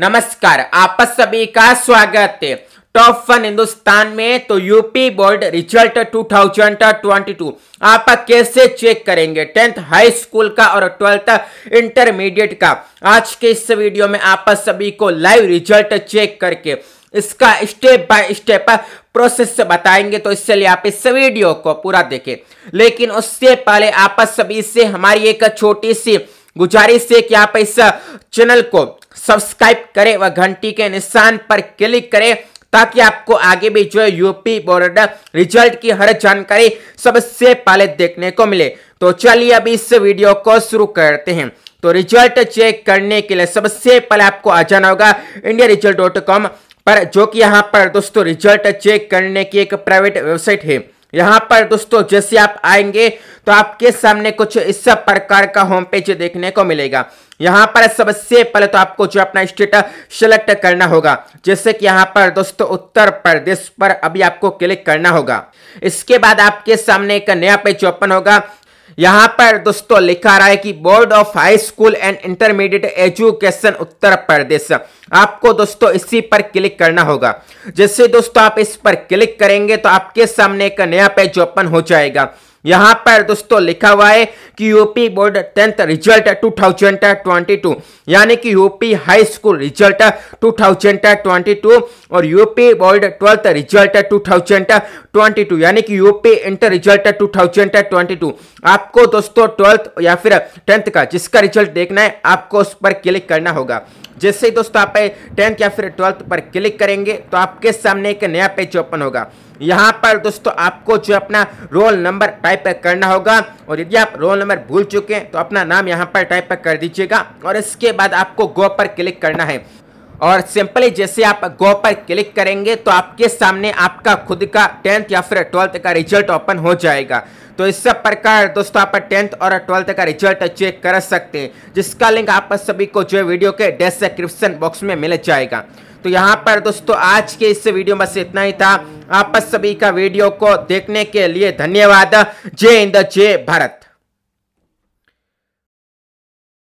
नमस्कार आप सभी का स्वागत है टॉप वन हिंदुस्तान में तो यूपी बोर्ड रिजल्ट 2022 आप कैसे चेक करेंगे टेंथ हाई स्कूल का और ट्वेल्थ इंटरमीडिएट का आज के इस वीडियो में आप सभी को लाइव रिजल्ट चेक करके इसका स्टेप बाय स्टेप प्रोसेस से बताएंगे तो लिए आप इस वीडियो को पूरा देखें लेकिन उससे पहले आप सभी से हमारी एक छोटी सी गुजारिश है कि आप इस चैनल को सब्सक्राइब करें व घंटी के निशान पर क्लिक करें ताकि आपको आगे भी जो यूपी बोर्ड रिजल्ट की हर जानकारी सबसे पहले देखने को मिले तो चलिए अभी इस वीडियो को शुरू करते हैं तो रिजल्ट चेक करने के लिए सबसे पहले आपको आ जाना होगा इंडिया रिजल्ट डॉट कॉम पर जो कि यहाँ पर दोस्तों रिजल्ट चेक करने की एक प्राइवेट वेबसाइट है यहाँ पर दोस्तों जैसे आप आएंगे तो आपके सामने कुछ इस प्रकार का होम पेज देखने को मिलेगा यहाँ पर सबसे पहले तो आपको जो अपना स्टेट सेलेक्ट करना होगा जैसे कि यहाँ पर दोस्तों उत्तर प्रदेश पर अभी आपको क्लिक करना होगा इसके बाद आपके सामने एक नया पेज ओपन होगा यहाँ पर दोस्तों लिखा रहा है कि board of high school and intermediate education Uttar Pradesh आपको दोस्तों इसी पर क्लिक करना होगा जैसे दोस्तों आप इस पर क्लिक करेंगे तो आपके सामने एक नया पेज ओपन हो जाएगा यहां पर दोस्तों लिखा हुआ है कि यूपी बोर्ड टेंथ रिजल्ट 2022 यानी कि यूपी हाई स्कूल रिजल्ट 2022 और यूपी बोर्ड ट्वेल्थ रिजल्ट 2022 यानी कि यूपी इंटर रिजल्ट 2022 आपको दोस्तों ट्वेल्थ या फिर टेंथ का जिसका रिजल्ट देखना है आपको उस पर क्लिक करना होगा जैसे ही दोस्तों आप टेंथ या फिर ट्वेल्थ पर क्लिक करेंगे तो आपके सामने एक नया पेज ओपन होगा यहाँ पर दोस्तों आपको जो अपना रोल नंबर टाइप करना होगा और यदि आप रोल नंबर भूल चुके हैं तो अपना नाम यहाँ पर टाइप कर दीजिएगा और इसके बाद आपको गो पर क्लिक करना है और सिंपली जैसे आप गो पर क्लिक करेंगे तो आपके सामने आपका खुद का टेंथ या फिर ट्वेल्थ का रिजल्ट ओपन हो जाएगा तो इस सब प्रकार दोस्तों आप टेंथ और ट्वेल्थ का रिजल्ट चेक कर सकते हैं जिसका लिंक आप सभी को जो वीडियो के डिस्क्रिप्शन बॉक्स में मिल जाएगा तो यहाँ पर दोस्तों आज के इस वीडियो में बस इतना ही था आप सभी का वीडियो को देखने के लिए धन्यवाद जय हिंद जय भारत